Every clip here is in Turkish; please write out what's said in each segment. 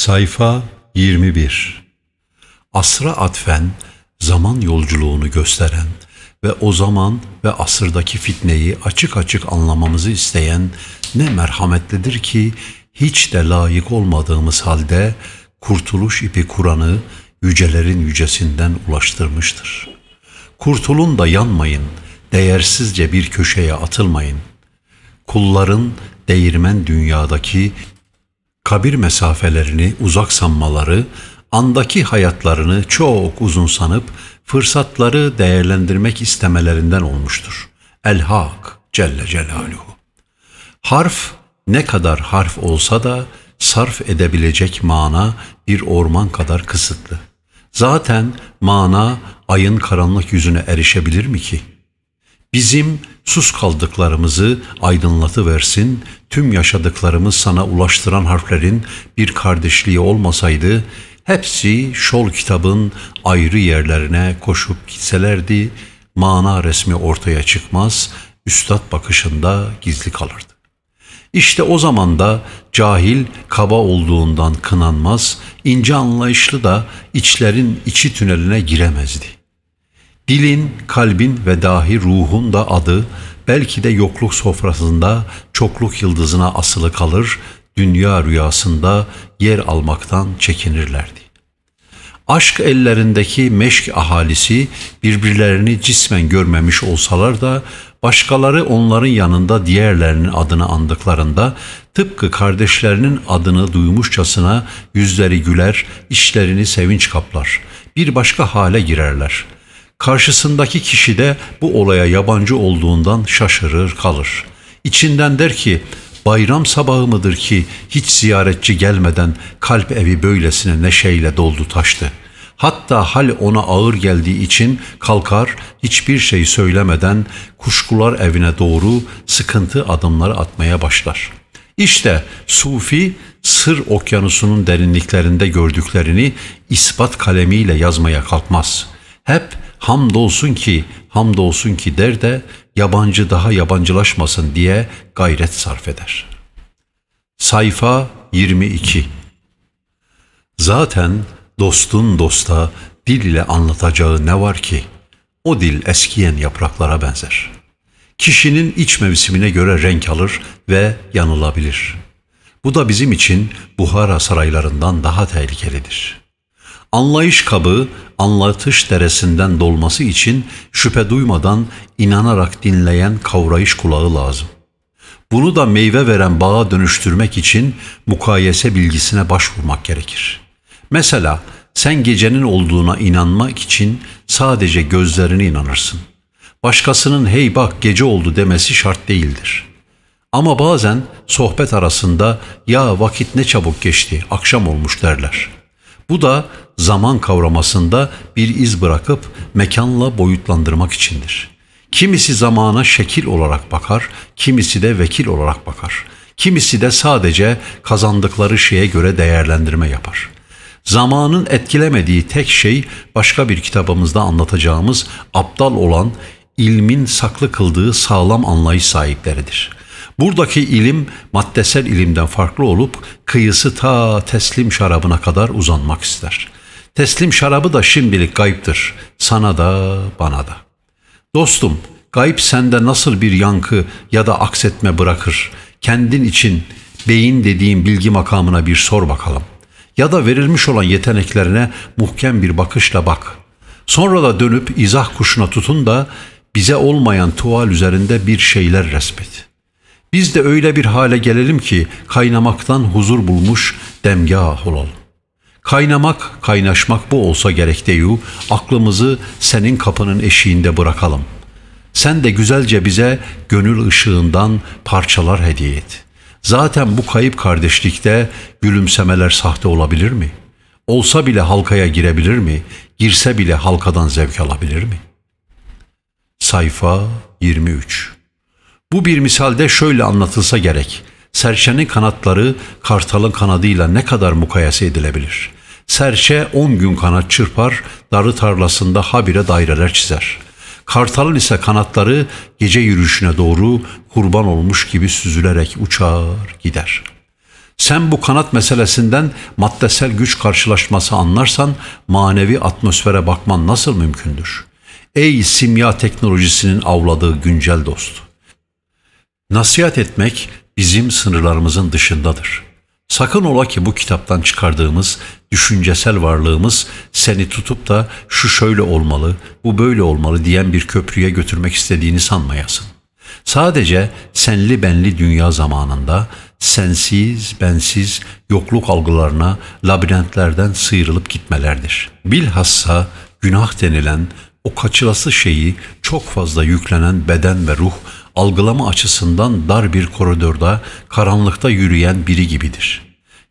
Sayfa 21 Asra atfen zaman yolculuğunu gösteren ve o zaman ve asırdaki fitneyi açık açık anlamamızı isteyen ne merhametlidir ki hiç de layık olmadığımız halde kurtuluş ipi Kur'an'ı yücelerin yücesinden ulaştırmıştır. Kurtulun da yanmayın, değersizce bir köşeye atılmayın. Kulların değirmen dünyadaki kabir mesafelerini uzak sanmaları, andaki hayatlarını çok uzun sanıp fırsatları değerlendirmek istemelerinden olmuştur. El-Hak Celle Celaluhu. Harf ne kadar harf olsa da sarf edebilecek mana bir orman kadar kısıtlı. Zaten mana ayın karanlık yüzüne erişebilir mi ki?'' Bizim sus kaldıklarımızı aydınlatıversin, tüm yaşadıklarımız sana ulaştıran harflerin bir kardeşliği olmasaydı, hepsi şol kitabın ayrı yerlerine koşup gitselerdi, mana resmi ortaya çıkmaz, üstad bakışında gizli kalırdı. İşte o zaman da cahil kaba olduğundan kınanmaz, ince anlayışlı da içlerin içi tüneline giremezdi. Dilin, kalbin ve dahi ruhun da adı belki de yokluk sofrasında çokluk yıldızına asılı kalır, dünya rüyasında yer almaktan çekinirlerdi. Aşk ellerindeki meşk ahalisi birbirlerini cismen görmemiş olsalar da başkaları onların yanında diğerlerinin adını andıklarında tıpkı kardeşlerinin adını duymuşçasına yüzleri güler, işlerini sevinç kaplar. Bir başka hale girerler.'' Karşısındaki kişi de bu olaya yabancı olduğundan şaşırır kalır. İçinden der ki bayram sabahı mıdır ki hiç ziyaretçi gelmeden kalp evi böylesine neşeyle doldu taştı. Hatta hal ona ağır geldiği için kalkar hiçbir şey söylemeden kuşkular evine doğru sıkıntı adımları atmaya başlar. İşte Sufi sır okyanusunun derinliklerinde gördüklerini ispat kalemiyle yazmaya kalkmaz. Hep hamdolsun ki, hamdolsun ki der de yabancı daha yabancılaşmasın diye gayret sarf eder. Sayfa 22 Zaten dostun dosta dil ile anlatacağı ne var ki? O dil eskiyen yapraklara benzer. Kişinin iç mevsimine göre renk alır ve yanılabilir. Bu da bizim için Buhara saraylarından daha tehlikelidir.'' Anlayış kabı, anlatış deresinden dolması için şüphe duymadan inanarak dinleyen kavrayış kulağı lazım. Bunu da meyve veren bağa dönüştürmek için mukayese bilgisine başvurmak gerekir. Mesela sen gecenin olduğuna inanmak için sadece gözlerine inanırsın. Başkasının hey bak gece oldu demesi şart değildir. Ama bazen sohbet arasında ya vakit ne çabuk geçti, akşam olmuş derler.'' Bu da zaman kavramasında bir iz bırakıp mekanla boyutlandırmak içindir. Kimisi zamana şekil olarak bakar, kimisi de vekil olarak bakar. Kimisi de sadece kazandıkları şeye göre değerlendirme yapar. Zamanın etkilemediği tek şey başka bir kitabımızda anlatacağımız aptal olan ilmin saklı kıldığı sağlam anlayış sahipleridir. Buradaki ilim maddesel ilimden farklı olup kıyısı ta teslim şarabına kadar uzanmak ister. Teslim şarabı da şimdilik gayiptir. Sana da bana da. Dostum, gayip sende nasıl bir yankı ya da aksetme bırakır? Kendin için beyin dediğin bilgi makamına bir sor bakalım. Ya da verilmiş olan yeteneklerine muhkem bir bakışla bak. Sonra da dönüp izah kuşuna tutun da bize olmayan tuval üzerinde bir şeyler resmet.'' Biz de öyle bir hale gelelim ki kaynamaktan huzur bulmuş demgah olalım. Kaynamak, kaynaşmak bu olsa gerek deyu, aklımızı senin kapının eşiğinde bırakalım. Sen de güzelce bize gönül ışığından parçalar hediye et. Zaten bu kayıp kardeşlikte gülümsemeler sahte olabilir mi? Olsa bile halkaya girebilir mi? Girse bile halkadan zevk alabilir mi? Sayfa 23 bu bir misalde şöyle anlatılsa gerek. Serçenin kanatları kartalın kanadıyla ne kadar mukayese edilebilir? Serçe on gün kanat çırpar, darı tarlasında habire daireler çizer. Kartalın ise kanatları gece yürüyüşüne doğru kurban olmuş gibi süzülerek uçar gider. Sen bu kanat meselesinden maddesel güç karşılaşması anlarsan manevi atmosfere bakman nasıl mümkündür? Ey simya teknolojisinin avladığı güncel dostu! Nasihat etmek bizim sınırlarımızın dışındadır. Sakın ola ki bu kitaptan çıkardığımız düşüncesel varlığımız seni tutup da şu şöyle olmalı, bu böyle olmalı diyen bir köprüye götürmek istediğini sanmayasın. Sadece senli benli dünya zamanında sensiz, bensiz, yokluk algılarına labirentlerden sıyrılıp gitmelerdir. Bilhassa günah denilen o kaçılası şeyi çok fazla yüklenen beden ve ruh algılama açısından dar bir koridorda karanlıkta yürüyen biri gibidir.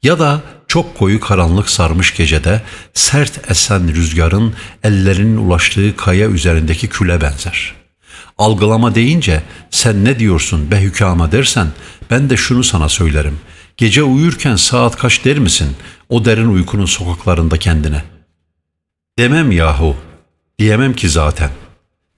Ya da çok koyu karanlık sarmış gecede sert esen rüzgarın ellerinin ulaştığı kaya üzerindeki küle benzer. Algılama deyince sen ne diyorsun be hükama dersen ben de şunu sana söylerim. Gece uyurken saat kaç der misin o derin uykunun sokaklarında kendine? Demem yahu, diyemem ki zaten.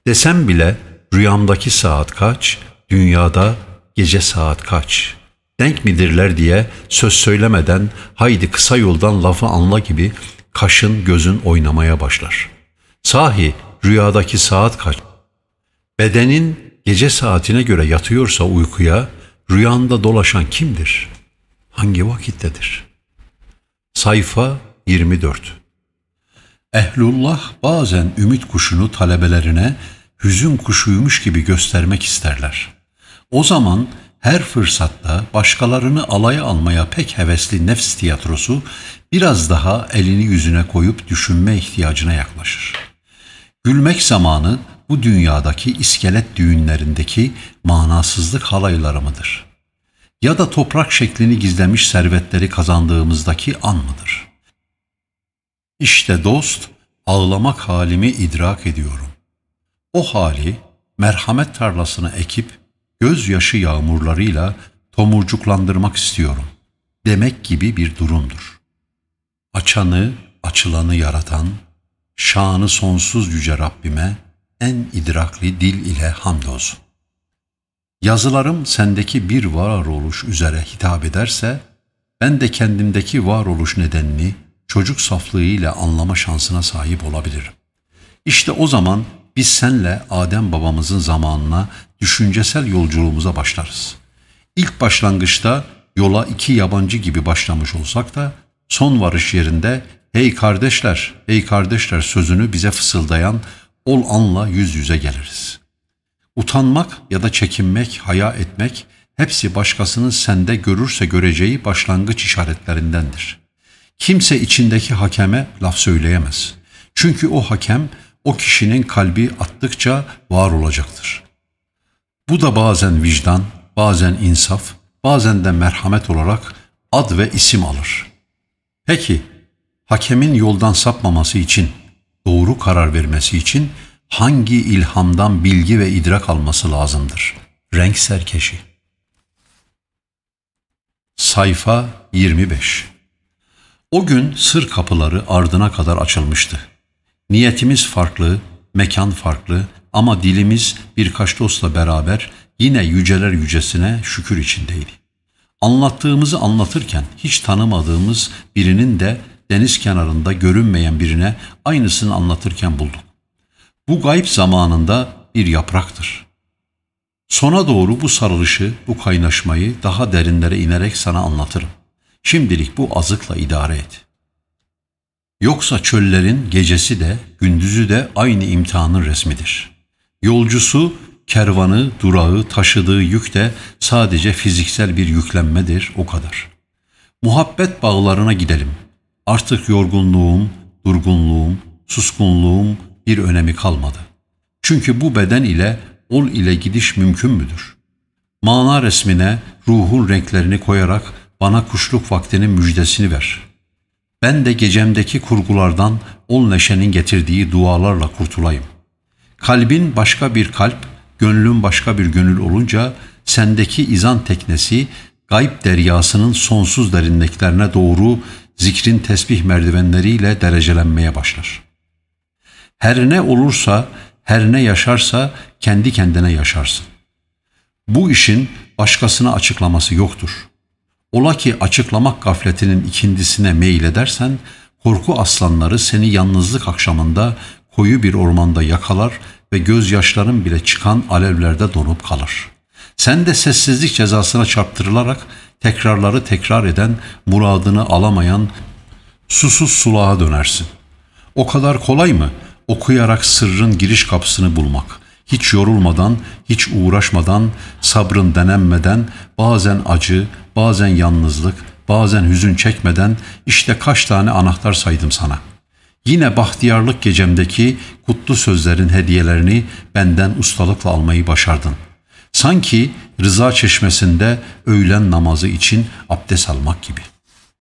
Desem bile rüyamdaki saat kaç, dünyada gece saat kaç? Denk midirler diye söz söylemeden haydi kısa yoldan lafı anla gibi kaşın gözün oynamaya başlar. Sahi rüyadaki saat kaç? Bedenin gece saatine göre yatıyorsa uykuya, rüyanda dolaşan kimdir? Hangi vakittedir? Sayfa 24 Ehlullah bazen ümit kuşunu talebelerine hüzün kuşuymuş gibi göstermek isterler. O zaman her fırsatta başkalarını alaya almaya pek hevesli nefs tiyatrosu biraz daha elini yüzüne koyup düşünme ihtiyacına yaklaşır. Gülmek zamanı bu dünyadaki iskelet düğünlerindeki manasızlık halayları mıdır? Ya da toprak şeklini gizlemiş servetleri kazandığımızdaki an mıdır? İşte dost, ağlamak halimi idrak ediyorum. O hali merhamet tarlasına ekip gözyaşı yağmurlarıyla tomurcuklandırmak istiyorum demek gibi bir durumdur. Açanı, açılanı yaratan, şanı sonsuz yüce Rabbime en idrakli dil ile hamdolsun. Yazılarım sendeki bir varoluş üzere hitap ederse, ben de kendimdeki varoluş nedenini çocuk saflığıyla anlama şansına sahip olabilirim. İşte o zaman biz senle Adem babamızın zamanına, düşüncesel yolculuğumuza başlarız. İlk başlangıçta yola iki yabancı gibi başlamış olsak da son varış yerinde hey kardeşler, hey kardeşler sözünü bize fısıldayan ol anla yüz yüze geliriz. Utanmak ya da çekinmek, haya etmek hepsi başkasının sende görürse göreceği başlangıç işaretlerindendir. Kimse içindeki hakeme laf söyleyemez. Çünkü o hakem o kişinin kalbi attıkça var olacaktır. Bu da bazen vicdan, bazen insaf, bazen de merhamet olarak ad ve isim alır. Peki, hakemin yoldan sapmaması için, doğru karar vermesi için hangi ilhamdan bilgi ve idrak alması lazımdır? Renk serkeşi. Sayfa 25 O gün sır kapıları ardına kadar açılmıştı. Niyetimiz farklı, mekan farklı ama dilimiz birkaç dostla beraber yine yüceler yücesine şükür içindeydi. Anlattığımızı anlatırken hiç tanımadığımız birinin de deniz kenarında görünmeyen birine aynısını anlatırken bulduk. Bu gayb zamanında bir yapraktır. Sona doğru bu sarılışı, bu kaynaşmayı daha derinlere inerek sana anlatırım. Şimdilik bu azıkla idare et.'' Yoksa çöllerin gecesi de gündüzü de aynı imtihanın resmidir. Yolcusu, kervanı, durağı, taşıdığı yük de sadece fiziksel bir yüklenmedir o kadar. Muhabbet bağlarına gidelim. Artık yorgunluğum, durgunluğum, suskunluğum bir önemi kalmadı. Çünkü bu beden ile ol ile gidiş mümkün müdür? Mana resmine ruhun renklerini koyarak bana kuşluk vaktinin müjdesini ver.'' Ben de gecemdeki kurgulardan ol neşenin getirdiği dualarla kurtulayım. Kalbin başka bir kalp, gönlün başka bir gönül olunca sendeki izan teknesi gayb deryasının sonsuz derinliklerine doğru zikrin tesbih merdivenleriyle derecelenmeye başlar. Her ne olursa, her ne yaşarsa kendi kendine yaşarsın. Bu işin başkasına açıklaması yoktur. Ola ki açıklamak gafletinin ikindisine meyil edersen, korku aslanları seni yalnızlık akşamında koyu bir ormanda yakalar ve gözyaşların bile çıkan alevlerde donup kalır. Sen de sessizlik cezasına çarptırılarak tekrarları tekrar eden, muradını alamayan susuz sulağa dönersin. O kadar kolay mı okuyarak sırrın giriş kapısını bulmak? hiç yorulmadan, hiç uğraşmadan, sabrın denenmeden, bazen acı, bazen yalnızlık, bazen hüzün çekmeden işte kaç tane anahtar saydım sana. Yine bahtiyarlık gecemdeki kutlu sözlerin hediyelerini benden ustalıkla almayı başardın. Sanki rıza çeşmesinde öğlen namazı için abdest almak gibi.